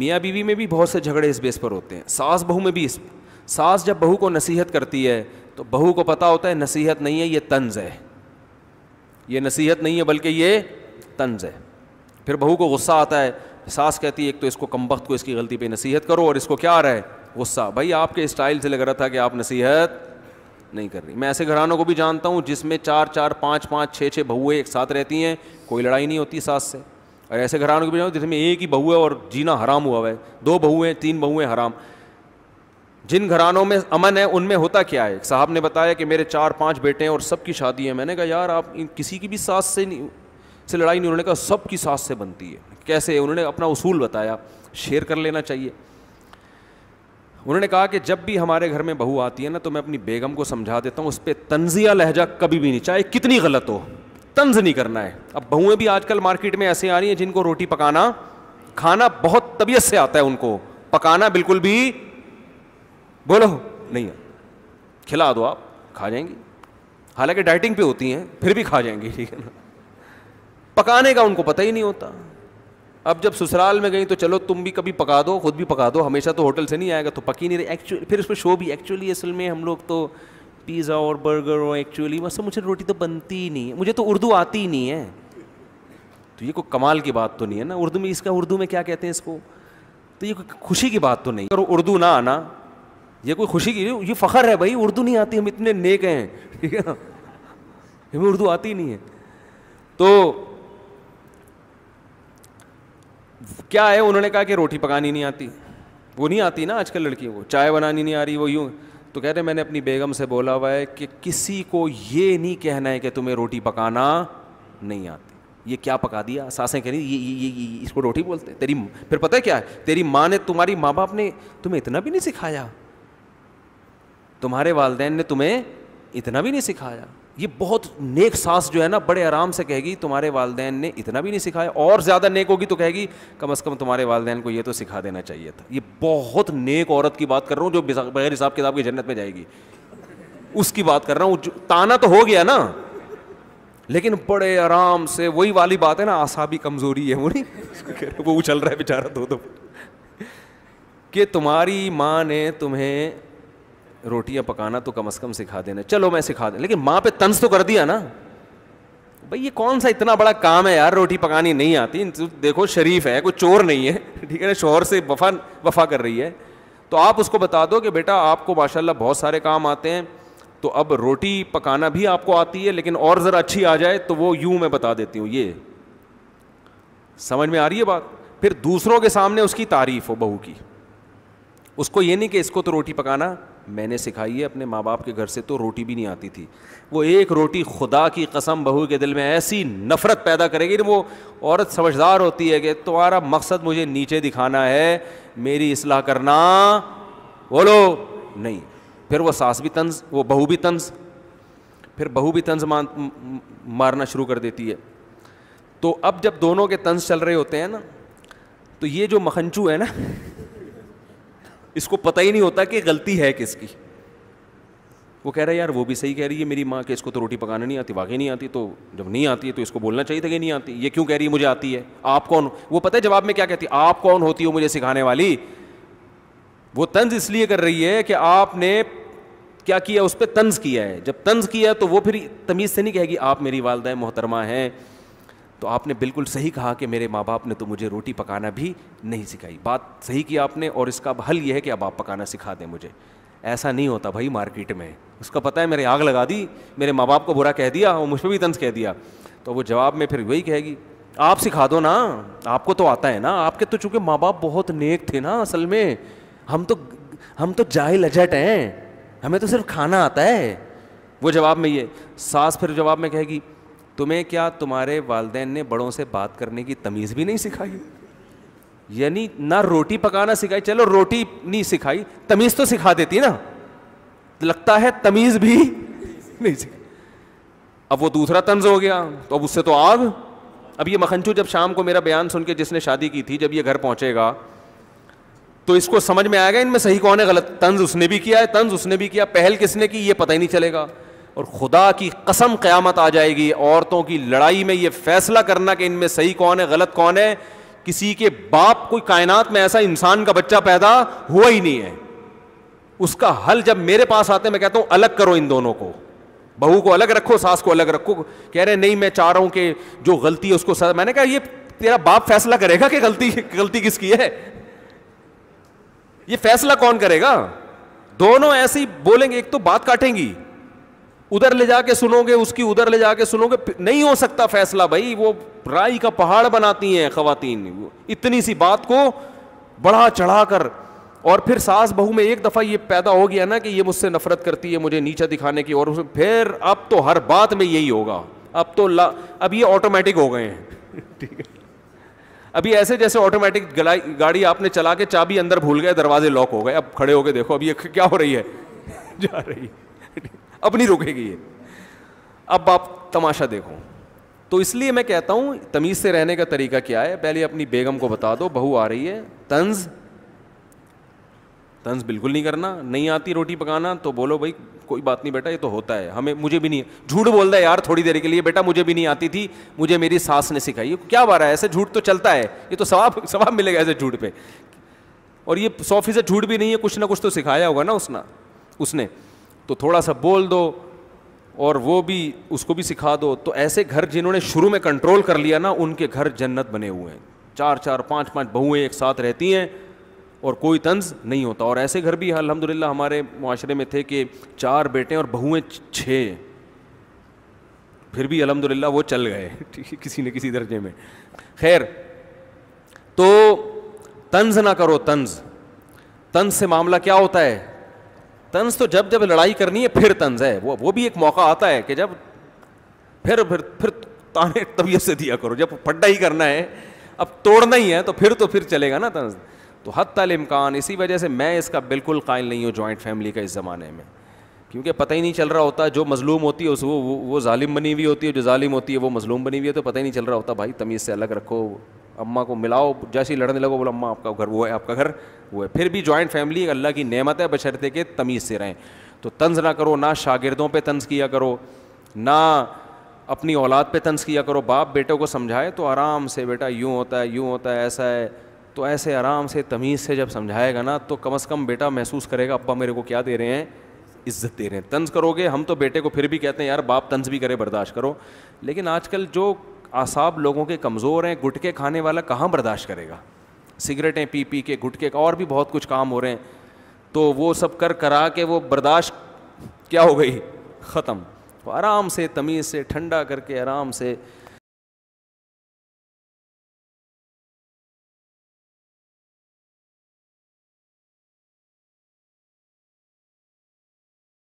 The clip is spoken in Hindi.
मियाँ बीवी में भी बहुत से झगड़े इस बेस पर होते हैं सास बहू में भी इस सास जब बहू को नसीहत करती है तो बहू को पता होता है नसीहत नहीं है ये तंज है ये नसीहत नहीं है बल्कि ये तंज है फिर बहू को गुस्सा आता है सास कहती है एक तो इसको कम वक्त को इसकी गलती पर नसीहत करो और इसको क्या आ रहा है गुस्सा भाई आपके स्टाइल से लग रहा था कि आप नसीहत नहीं कर रही मैं ऐसे घरानों को भी जानता हूँ जिसमें चार चार पाँच पाँच छः छः बहुएँ एक साथ रहती हैं कोई लड़ाई नहीं होती सास से और ऐसे घरानों के बीच जिसमें एक ही बहू है और जीना हराम हुआ है दो बहू हैं तीन हैं हराम जिन घरानों में अमन है उनमें होता क्या है साहब ने बताया कि मेरे चार पांच बेटे हैं और सबकी शादी है मैंने कहा यार आप किसी की भी सास से नहीं से लड़ाई नहीं उन्होंने कहा सबकी सास से बनती है कैसे उन्होंने अपना उसूल बताया शेयर कर लेना चाहिए उन्होंने कहा कि जब भी हमारे घर में बहू आती है ना तो मैं अपनी बेगम को समझा देता हूँ उस पर तंजिया लहजा कभी भी नहीं चाहे कितनी गलत हो तंज नहीं करना है अब बहुएं भी आजकल मार्केट में ऐसे आ रही हैं जिनको रोटी पकाना खाना बहुत तबीयत से आता है उनको पकाना बिल्कुल भी बोलो नहीं खिला दो आप खा जाएंगी हालांकि डाइटिंग पे होती हैं फिर भी खा जाएंगी ठीक है ना पकाने का उनको पता ही नहीं होता अब जब ससुराल में गई तो चलो तुम भी कभी पका दो खुद भी पका दो हमेशा तो होटल से नहीं आएगा तो पकी नहीं रही एक्चुअली फिर उसमें शो भी एक्चुअली असल में हम लोग तो पिज़्ज़ा और बर्गर और एक्चुअली वैसे मुझे रोटी तो बनती ही नहीं है मुझे तो उर्दू आती ही नहीं है तो ये कोई कमाल की बात तो नहीं है ना उर्दू में इसका उर्दू में क्या कहते हैं इसको तो ये कोई खुशी की बात तो नहीं अगर उर्दू ना आना ये कोई खुशी की ये फ़ख्र है भाई उर्दू नहीं आती हम इतने नेक हैं ठीक है ना हमें उर्दू आती नहीं है तो क्या है उन्होंने कहा कि रोटी पकानी नहीं आती वो नहीं आती ना आजकल लड़कियों को चाय बनानी नहीं आ रही वो यूँ तो कह रहे मैंने अपनी बेगम से बोला हुआ है कि किसी को ये नहीं कहना है कि तुम्हें रोटी पकाना नहीं आती ये क्या पका दिया सासें कह रही ये, ये ये ये इसको रोटी बोलते तेरी फिर पता है क्या है तेरी माँ ने तुम्हारी माँ बाप ने तुम्हें इतना भी नहीं सिखाया तुम्हारे वालदेन ने तुम्हें इतना भी नहीं सिखाया ये बहुत नेक सास जो है ना बड़े आराम से कहेगी तुम्हारे वालदेन ने इतना भी नहीं सिखाया और ज़्यादा नेक होगी तो कहेगी कम अज़ कम तुम्हारे वालदेन को ये तो सिखा देना चाहिए था ये बहुत नेक औरत की बात कर रहा हूँ जो बगैर हिसाब किताब की जन्नत में जाएगी उसकी बात कर रहा हूँ ताना तो हो गया ना लेकिन बड़े आराम से वही वाली बात है ना आसाबी कमजोरी है वो नहीं वो उछल रहा है बेचारा दो दो कि तुम्हारी माँ ने तुम्हें रोटियां पकाना तो कम अज़ कम सिखा देना चलो मैं सिखा दे लेकिन माँ पे तंज तो कर दिया ना भाई ये कौन सा इतना बड़ा काम है यार रोटी पकानी नहीं आती तो देखो शरीफ है कोई चोर नहीं है ठीक है ना शोहर से वफा वफा कर रही है तो आप उसको बता दो कि बेटा आपको माशाल्लाह बहुत सारे काम आते हैं तो अब रोटी पकाना भी आपको आती है लेकिन और ज़रा अच्छी आ जाए तो वो यूं मैं बता देती हूँ ये समझ में आ रही है बात फिर दूसरों के सामने उसकी तारीफ़ हो बहू की उसको ये नहीं कि इसको तो रोटी पकाना मैंने सिखाई है अपने माँ बाप के घर से तो रोटी भी नहीं आती थी वो एक रोटी खुदा की कसम बहू के दिल में ऐसी नफ़रत पैदा करेगी वो औरत समझदार होती है कि तुम्हारा मकसद मुझे नीचे दिखाना है मेरी असलाह करना बोलो नहीं फिर वह सास भी तंज वो बहू भी तंज फिर बहू भी तंज मान मारना शुरू कर देती है तो अब जब दोनों के तंज चल रहे होते हैं ना तो ये जो मखनचू है ना इसको पता ही नहीं होता कि गलती है किसकी वो कह रहा है यार वो भी सही कह रही है मेरी माँ के इसको तो रोटी पकाना नहीं आती वाकई नहीं आती तो जब नहीं आती है तो इसको बोलना चाहिए था कि नहीं आती ये क्यों कह रही है मुझे आती है आप कौन वो पता है जवाब में क्या कहती है आप कौन होती हो मुझे सिखाने वाली वो तंज इसलिए कर रही है कि आपने क्या किया उस पर तंज किया है जब तंज किया तो वो फिर तमीज़ से नहीं कहेगी आप मेरी वालदा मोहतरमा हैं तो आपने बिल्कुल सही कहा कि मेरे माँ बाप ने तो मुझे रोटी पकाना भी नहीं सिखाई बात सही की आपने और इसका अब हल ये है कि अब आप पकाना सिखा दें मुझे ऐसा नहीं होता भाई मार्केट में उसका पता है मेरे आग लगा दी मेरे माँ बाप को बुरा कह दिया और मुझ पर भी तंज कह दिया तो वो जवाब में फिर वही कहेगी आप सिखा दो ना आपको तो आता है ना आपके तो चूँकि माँ बाप बहुत नेक थे ना असल में हम तो हम तो जाहिल अजट हैं हमें तो सिर्फ खाना आता है वो जवाब में ये सास फिर जवाब में कहेगी तुम्हें क्या तुम्हारे वालदेन ने बड़ों से बात करने की तमीज़ भी नहीं सिखाई यानी ना रोटी पकाना सिखाई चलो रोटी नहीं सिखाई तमीज़ तो सिखा देती ना लगता है तमीज़ भी नहीं सिखाई अब वो दूसरा तंज हो गया तो अब उससे तो आग अब ये मखनचू जब शाम को मेरा बयान सुन के जिसने शादी की थी जब ये घर पहुंचेगा तो इसको समझ में आएगा इनमें सही कौन है गलत तंज उसने भी किया है तंज उसने भी किया पहल किसने की ये पता ही नहीं चलेगा और खुदा की कसम क़्यामत आ जाएगी औरतों की लड़ाई में यह फैसला करना कि इनमें सही कौन है गलत कौन है किसी के बाप कोई कायनात में ऐसा इंसान का बच्चा पैदा हुआ ही नहीं है उसका हल जब मेरे पास आते मैं कहता हूं अलग करो इन दोनों को बहू को अलग रखो सास को अलग रखो कह रहे नहीं मैं चाह रहा हूं कि जो गलती है उसको सर मैंने कहा ये तेरा बाप फैसला करेगा कि गलती गलती किसकी है ये फैसला कौन करेगा दोनों ऐसे ही बोलेंगे एक तो बात काटेंगी उधर ले जाके सुनोगे उसकी उधर ले जाके सुनोगे नहीं हो सकता फैसला भाई वो राई का पहाड़ बनाती हैं खातन इतनी सी बात को बढ़ा चढ़ा कर और फिर सास बहू में एक दफ़ा ये पैदा हो गया ना कि ये मुझसे नफरत करती है मुझे नीचा दिखाने की और फिर अब तो हर बात में यही होगा अब तो ला अब ये ऑटोमेटिक हो गए हैं ठीक है अभी ऐसे जैसे ऑटोमेटिक गाड़ी आपने चला के चाबी अंदर भूल गए दरवाजे लॉक हो गए अब खड़े हो गए देखो अब ये क्या हो रही है जा रही है अब नहीं रुकेगी ये अब आप तमाशा देखो तो इसलिए मैं कहता हूँ तमीज़ से रहने का तरीका क्या है पहले अपनी बेगम को बता दो बहू आ रही है तंज तंज बिल्कुल नहीं करना नहीं आती रोटी पकाना तो बोलो भाई कोई बात नहीं बेटा ये तो होता है हमें मुझे भी नहीं झूठ बोल है यार थोड़ी देर के लिए बेटा मुझे भी नहीं आती थी मुझे मेरी सास ने सिखाई क्या बार है ऐसे झूठ तो चलता है ये तो सवाब सवाब मिलेगा ऐसे झूठ पे और ये सौ फीसद झूठ भी नहीं है कुछ ना कुछ तो सिखाया होगा ना उसना उसने तो थोड़ा सा बोल दो और वो भी उसको भी सिखा दो तो ऐसे घर जिन्होंने शुरू में कंट्रोल कर लिया ना उनके घर जन्नत बने हुए हैं चार चार पाँच पाँच बहुएँ एक साथ रहती हैं और कोई तंज नहीं होता और ऐसे घर भी अलहमदिल्ला हमारे माशरे में थे कि चार बेटे और बहुएँ छः फिर भी अलहमदिल्ला वो चल गए किसी न किसी दर्जे में खैर तो तंज ना करो तंज तंज से मामला क्या होता है तंज तो जब जब लड़ाई करनी है फिर तंज है वो वो भी एक मौका आता है कि जब फिर फिर फिर ताने तबीयत से दिया करो जब फड्डा ही करना है अब तोड़ना ही है तो फिर तो फिर चलेगा ना तंज तो हद तल इम्कान इसी वजह से मैं इसका बिल्कुल कायल नहीं हूँ जॉइंट फैमिली का इस ज़माने में क्योंकि पता ही नहीं चल रहा होता जो मजलूम होती है उस वो वो ालिम बनी हुई होती है जो ालिम होती है वो मजलूम बनी हुई है तो पता ही नहीं चल रहा होता भाई तमीज़ से अलग रखो अम्मा को मिलाओ जैसे ही लड़ने लगो बोलो अम्मा आपका घर वो है आपका घर वो है फिर भी जॉइंट फैमिली अल्लाह की नेमत है बशरते के तमीज़ से रहें तो तंज ना करो ना शागिर्दों पे तंज किया करो ना अपनी औलाद पे तंज किया करो बाप बेटे को समझाए तो आराम से बेटा यूँ होता है यूँ होता है ऐसा है तो ऐसे आराम से तमीज़ से जब समझाएगा ना तो कम अज़ कम बेटा महसूस करेगा अब्बा मेरे को क्या दे रहे हैं इज्जत दे रहे हैं तंज करोगे हम तो बेटे को फिर भी कहते हैं यार बाप तंज भी करे बर्दाश्त करो लेकिन आजकल जो आसाब लोगों के कमज़ोर हैं गुटके खाने वाला कहाँ बर्दाश्त करेगा सिगरेटें पी पी के गुटके का और भी बहुत कुछ काम हो रहे हैं तो वो सब कर करा के वो बर्दाश्त क्या हो गई ख़त्म तो आराम से तमीज़ से ठंडा करके आराम से